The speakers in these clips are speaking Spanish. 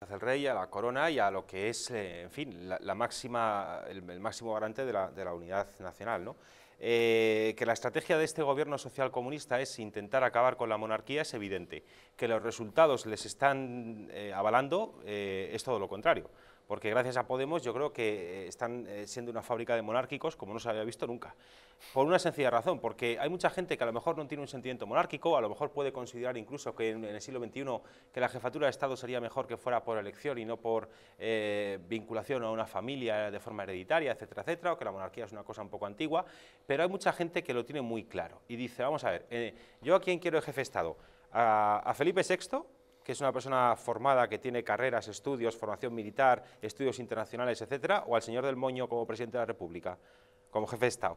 al rey, a la corona y a lo que es, eh, en fin, la, máxima, el, máximo garante de la, unidad nacional. Eh, que la estrategia de este gobierno social comunista es intentar acabar con la monarquía es evidente. Que los resultados les están eh, avalando es todo lo contrario porque gracias a Podemos yo creo que eh, están eh, siendo una fábrica de monárquicos como no se había visto nunca. Por una sencilla razón, porque hay mucha gente que a lo mejor no tiene un sentimiento monárquico, a lo mejor puede considerar incluso que en, el siglo XXI que la jefatura de Estado sería mejor que fuera por elección y no por eh, vinculación a una familia de forma hereditaria, etcétera, etcétera, o que la monarquía es una cosa un poco antigua, pero hay mucha gente que lo tiene muy claro y dice, vamos a ver, yo a quién quiero el jefe de Estado, a Felipe VI que es una persona formada, que tiene carreras, estudios, formación militar, estudios internacionales, etcétera, o al señor del Moño como presidente de la República, como jefe de Estado.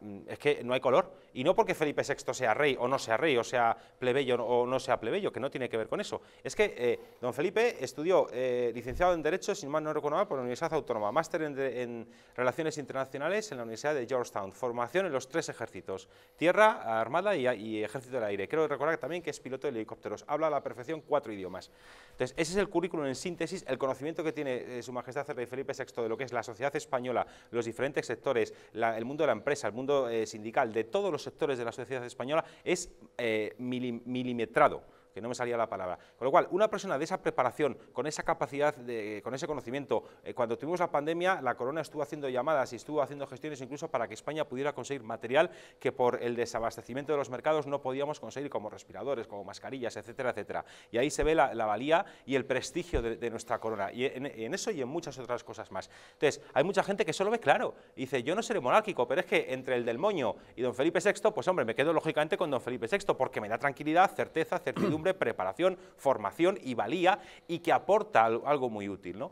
Mm, es que no hay color. Y no porque Felipe VI sea rey o no sea rey, o sea plebeyo o no sea plebeyo, que no tiene que ver con eso. Es que eh, don Felipe estudió eh, licenciado en Derecho, sin más no reconocido, por la Universidad Autónoma, máster en, Relaciones Internacionales en la Universidad de Georgetown, formación en los tres ejércitos, tierra, armada y, ejército del aire. creo recordar también que es piloto de helicópteros, habla a la perfección cuatro idiomas. Entonces, ese es el currículum en síntesis, el conocimiento que tiene eh, su majestad el rey Felipe VI de lo que es la sociedad española, los diferentes sectores, el mundo de la empresa, mundo eh, sindical de todos los sectores de la sociedad española es eh, milimetrado que no me salía la palabra. Con lo cual, una persona de esa preparación, con esa capacidad, con ese conocimiento, eh, cuando tuvimos la pandemia, la Corona estuvo haciendo llamadas y estuvo haciendo gestiones incluso para que España pudiera conseguir material que por el desabastecimiento de los mercados no podíamos conseguir, como respiradores, como mascarillas, etcétera, etcétera. Y ahí se ve la, valía y el prestigio de, nuestra Corona, y en, eso y en muchas otras cosas más. Entonces, hay mucha gente que solo ve claro, dice, yo no seré monárquico, pero es que entre el del Moño y don Felipe VI, pues hombre, me quedo lógicamente con don Felipe VI, porque me da tranquilidad, certeza, certidumbre, preparación, formación y valía y que aporta algo muy útil.